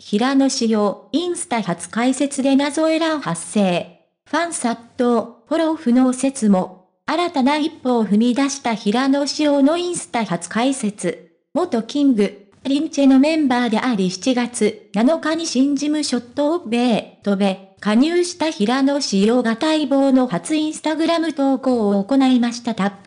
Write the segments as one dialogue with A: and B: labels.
A: 平野紫耀、インスタ初解説で謎エラー発生。ファン殺到、フォロー不能説も。新たな一歩を踏み出した平野紫耀のインスタ初解説。元キング、リンチェのメンバーであり7月7日に新事務所東米、飛べ、加入した平野紫耀が待望の初インスタグラム投稿を行いましたた。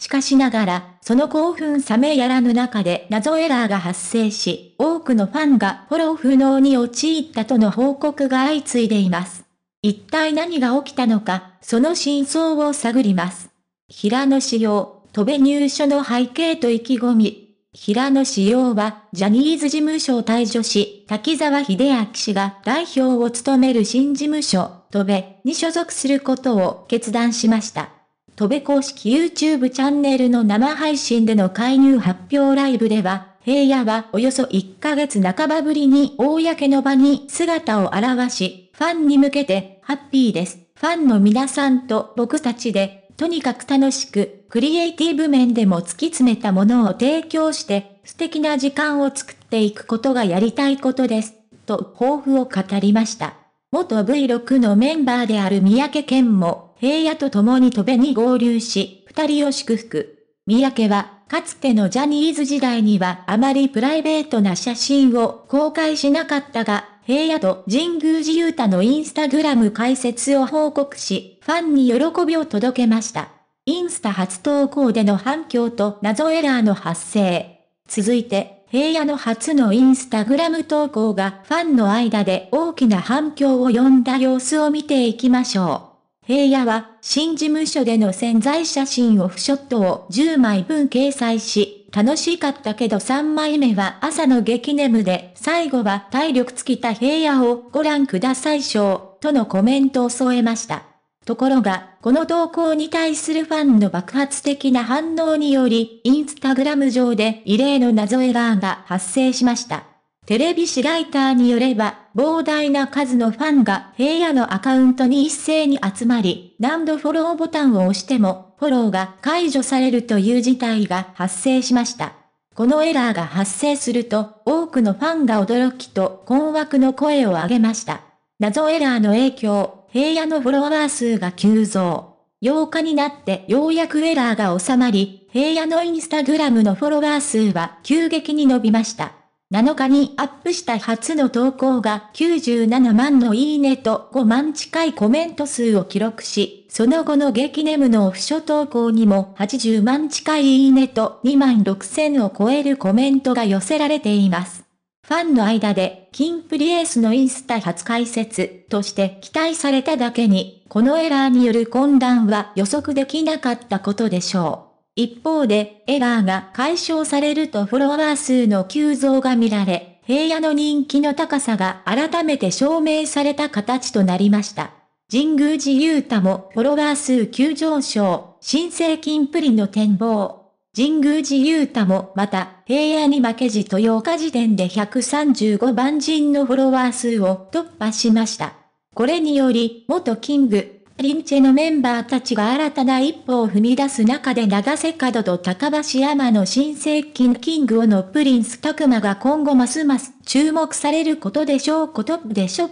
A: しかしながら、その興奮冷めやらぬ中で謎エラーが発生し、多くのファンがフォロー不能に陥ったとの報告が相次いでいます。一体何が起きたのか、その真相を探ります。平野紫耀、戸部入所の背景と意気込み、平野紫耀は、ジャニーズ事務所を退所し、滝沢秀明氏が代表を務める新事務所、戸部に所属することを決断しました。戸部公式 YouTube チャンネルの生配信での介入発表ライブでは、平野はおよそ1ヶ月半ばぶりに公の場に姿を現し、ファンに向けてハッピーです。ファンの皆さんと僕たちで、とにかく楽しく、クリエイティブ面でも突き詰めたものを提供して、素敵な時間を作っていくことがやりたいことです。と抱負を語りました。元 V6 のメンバーである三宅健も、平野と共に飛べに合流し、二人を祝福。三宅は、かつてのジャニーズ時代にはあまりプライベートな写真を公開しなかったが、平野と神宮寺勇太のインスタグラム開設を報告し、ファンに喜びを届けました。インスタ初投稿での反響と謎エラーの発生。続いて、平野の初のインスタグラム投稿がファンの間で大きな反響を呼んだ様子を見ていきましょう。平野は、新事務所での潜在写真オフショットを10枚分掲載し、楽しかったけど3枚目は朝の激眠で、最後は体力尽きた平野をご覧ください賞、とのコメントを添えました。ところが、この投稿に対するファンの爆発的な反応により、インスタグラム上で異例の謎エラーが発生しました。テレビ誌ライターによれば、膨大な数のファンが平野のアカウントに一斉に集まり、何度フォローボタンを押しても、フォローが解除されるという事態が発生しました。このエラーが発生すると、多くのファンが驚きと困惑の声を上げました。謎エラーの影響、平野のフォロワー数が急増。8日になってようやくエラーが収まり、平野のインスタグラムのフォロワー数は急激に伸びました。7日にアップした初の投稿が97万のいいねと5万近いコメント数を記録し、その後の激ネムのオフショ投稿にも80万近いいいねと2万6000を超えるコメントが寄せられています。ファンの間で、キンプリエースのインスタ初解説として期待されただけに、このエラーによる混乱は予測できなかったことでしょう。一方で、エラーが解消されるとフォロワー数の急増が見られ、平野の人気の高さが改めて証明された形となりました。神宮寺勇太もフォロワー数急上昇、新生金プリの展望。神宮寺勇太もまた、平野に負けじと8日時点で135万人のフォロワー数を突破しました。これにより、元キング、リンチェのメンバーたちが新たな一歩を踏み出す中で長瀬角と高橋山の新生紀キングをのプリンス拓馬が今後ますます注目されることでしょうことでしょう。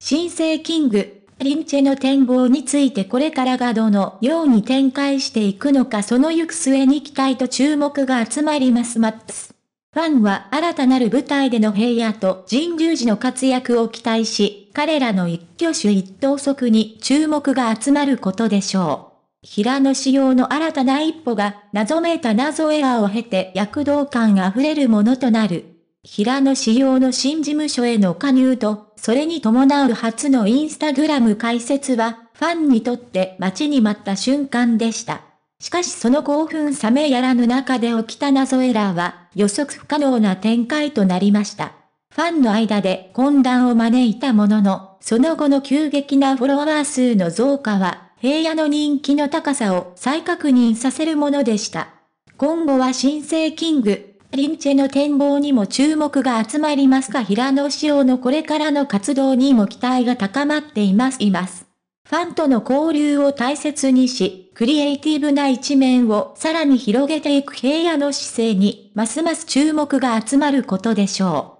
A: 新生キング、リンチェの展望についてこれからがどのように展開していくのかその行く末に期待と注目が集まりますマッファンは新たなる舞台での平野と神宮寺の活躍を期待し、彼らの一挙手一投足に注目が集まることでしょう。平野仕様の新たな一歩が、謎めいた謎エラーを経て躍動感あふれるものとなる。平野仕様の新事務所への加入と、それに伴う初のインスタグラム開設は、ファンにとって待ちに待った瞬間でした。しかしその興奮冷めやらぬ中で起きた謎エラーは、予測不可能な展開となりました。ファンの間で混乱を招いたものの、その後の急激なフォロワー数の増加は、平野の人気の高さを再確認させるものでした。今後は新生キング、リンチェの展望にも注目が集まりますが平野紫耀のこれからの活動にも期待が高まっています。ファンとの交流を大切にし、クリエイティブな一面をさらに広げていく平野の姿勢に、ますます注目が集まることでしょう。